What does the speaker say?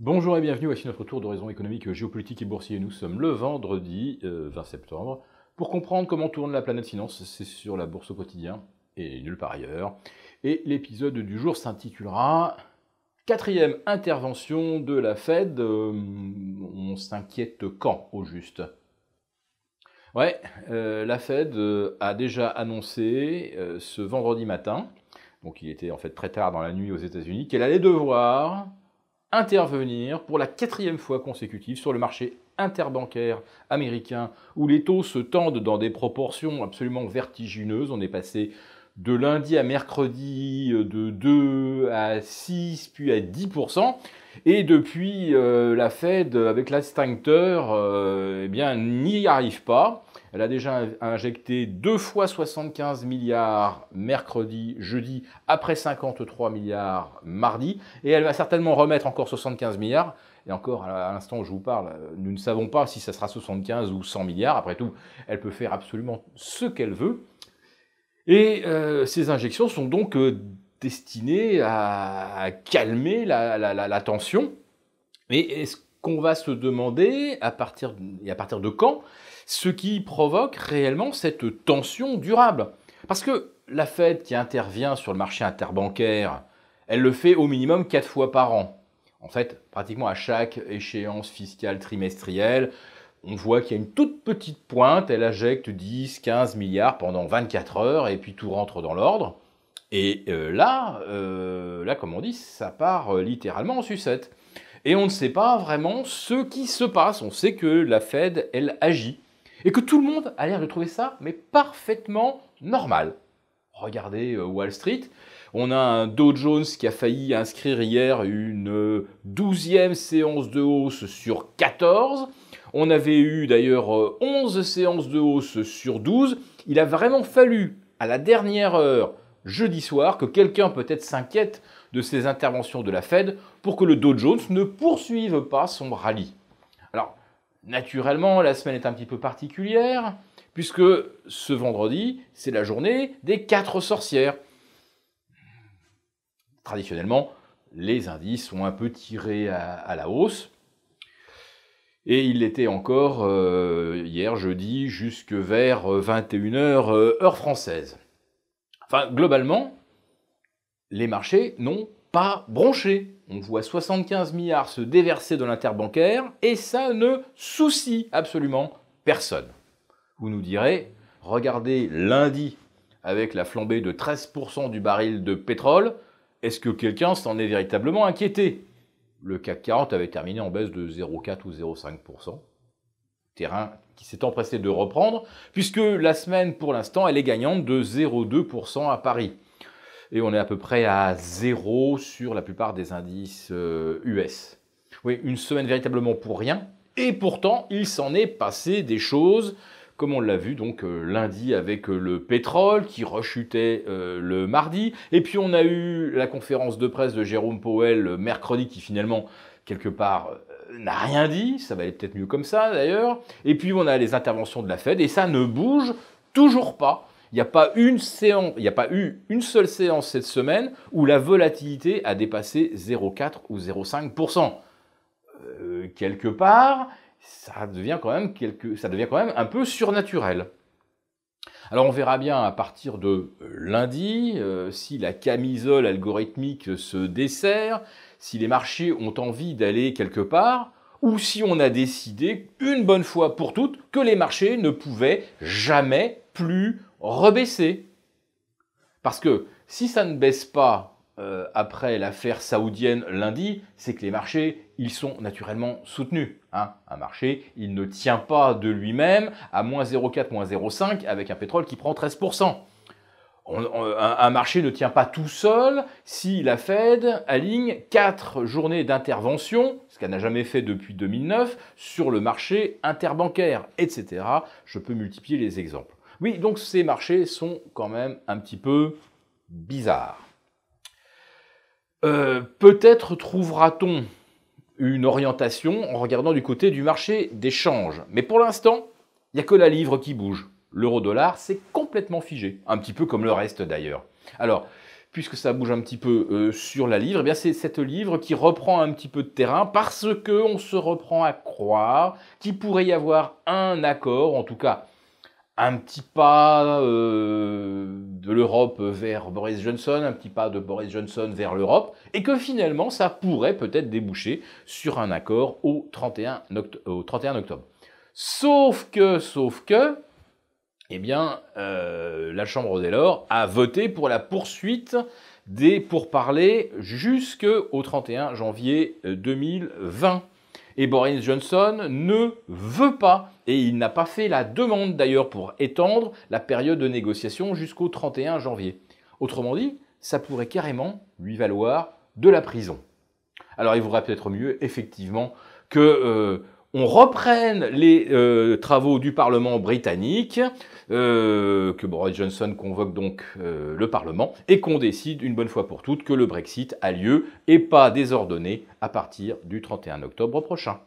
Bonjour et bienvenue, voici notre tour d'horizon économique, géopolitique et boursier. Nous sommes le vendredi 20 euh, septembre. Pour comprendre comment tourne la planète finance, c'est sur la bourse au quotidien et nulle part ailleurs. Et l'épisode du jour s'intitulera Quatrième intervention de la Fed. Euh, on s'inquiète quand au juste Ouais, euh, la Fed a déjà annoncé ce vendredi matin, donc il était en fait très tard dans la nuit aux États-Unis, qu'elle allait devoir intervenir pour la quatrième fois consécutive sur le marché interbancaire américain où les taux se tendent dans des proportions absolument vertigineuses. On est passé de lundi à mercredi euh, de 2 à 6 puis à 10%. Et depuis euh, la Fed avec l'extincteur, euh, eh bien n'y arrive pas. Elle a déjà injecté deux fois 75 milliards mercredi, jeudi, après 53 milliards mardi, et elle va certainement remettre encore 75 milliards. Et encore, à l'instant où je vous parle, nous ne savons pas si ça sera 75 ou 100 milliards. Après tout, elle peut faire absolument ce qu'elle veut. Et euh, ces injections sont donc euh, destinées à, calmer la, tension. Mais est-ce qu'on va se demander à partir et à partir de quand ce qui provoque réellement cette tension durable Parce que la Fed qui intervient sur le marché interbancaire, elle le fait au minimum 4 fois par an. En fait, pratiquement à chaque échéance fiscale trimestrielle, on voit qu'il y a une toute petite pointe, elle injecte 10, 15 milliards pendant 24 heures, et puis tout rentre dans l'ordre. Et euh, là, euh, là, comme on dit, ça part euh, littéralement en sucette. Et on ne sait pas vraiment ce qui se passe. On sait que la Fed, elle agit. Et que tout le monde a l'air de trouver ça, mais parfaitement normal. Regardez Wall Street. On a un Dow Jones qui a failli inscrire hier une douzième séance de hausse sur 14. On avait eu d'ailleurs 11 euh, séances de hausse sur 12. Il a vraiment fallu, à la dernière heure, jeudi soir, que quelqu'un peut-être s'inquiète de ces interventions de la Fed pour que le Dow Jones ne poursuive pas son rallye. Alors, naturellement, la semaine est un petit peu particulière, puisque ce vendredi, c'est la journée des quatre sorcières. Traditionnellement, les indices sont un peu tirés à la hausse. Et il était encore euh, hier jeudi jusque vers 21h euh, euh, heure française. Enfin, globalement, les marchés n'ont pas bronché. On voit 75 milliards se déverser de l'interbancaire et ça ne soucie absolument personne. Vous nous direz, regardez lundi avec la flambée de 13% du baril de pétrole, est-ce que quelqu'un s'en est véritablement inquiété le CAC 40 avait terminé en baisse de 0,4 ou 0,5%. Terrain qui s'est empressé de reprendre, puisque la semaine, pour l'instant, elle est gagnante de 0,2% à Paris. Et on est à peu près à 0 sur la plupart des indices US. Euh, oui, une semaine véritablement pour rien. Et pourtant, il s'en est passé des choses comme on l'a vu donc euh, lundi avec euh, le pétrole qui rechutait euh, le mardi. Et puis on a eu la conférence de presse de Jérôme Powell mercredi qui finalement quelque part n'a rien dit. Ça va être peut-être mieux comme ça d'ailleurs. Et puis on a les interventions de la Fed et ça ne bouge toujours pas. Il n'y a pas il n'y a pas eu une seule séance cette semaine où la volatilité a dépassé 0,4 ou 0,5 quelque part, ça devient quand même ça devient quand même un peu surnaturel. Alors on verra bien à partir de euh, lundi euh, si la camisole algorithmique se dessert, si les marchés ont envie d'aller quelque part, ou si on a décidé une bonne fois pour toutes que les marchés ne pouvaient jamais plus rebaisser. Parce que si ça ne baisse pas euh, après l'affaire saoudienne lundi, c'est que les marchés, ils sont naturellement soutenus. Hein. Un marché, il ne tient pas de lui-même à moins 0,4, moins 0,5 avec un pétrole qui prend 13%. un marché ne tient pas tout seul si la Fed aligne 4 journées d'intervention, ce qu'elle n'a jamais fait depuis 2009, sur le marché interbancaire, etc. Je peux multiplier les exemples. Oui, donc ces marchés sont quand même un petit peu bizarres. Euh, peut-être trouvera-t-on une orientation en regardant du côté du marché d'échange, Mais pour l'instant, il n'y a que la livre qui bouge. L'euro-dollar, c'est complètement figé, un petit peu comme le reste d'ailleurs. Alors, puisque ça bouge un petit peu euh, sur la livre, eh c'est cette livre qui reprend un petit peu de terrain parce qu'on se reprend à croire qu'il pourrait y avoir un accord, en tout cas un petit pas euh, de l'Europe vers Boris Johnson, un petit pas de Boris Johnson vers l'Europe, et que finalement ça pourrait peut-être déboucher sur un accord au 31, euh, au 31, octobre. Sauf que, sauf que, eh bien, euh, la Chambre des Lords a voté pour la poursuite des pourparlers jusqu'au 31 janvier 2020. Et Boris Johnson ne veut pas, et il n'a pas fait la demande d'ailleurs pour étendre la période de négociation jusqu'au 31 janvier. Autrement dit, ça pourrait carrément lui valoir de la prison. Alors il vaudrait peut-être mieux, effectivement, que... Euh, on reprenne les euh, travaux du Parlement britannique, euh, que Boris Johnson convoque donc euh, le Parlement, et qu'on décide une bonne fois pour toutes que le Brexit a lieu et pas désordonné à partir du 31 octobre prochain.